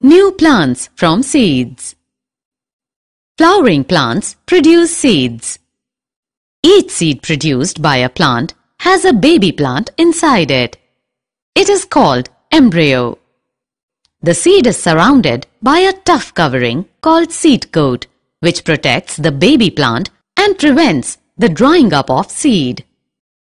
New plants from seeds. Flowering plants produce seeds. Each seed produced by a plant has a baby plant inside it. It is called embryo. The seed is surrounded by a tough covering called seed coat, which protects the baby plant and prevents the drying up of seed.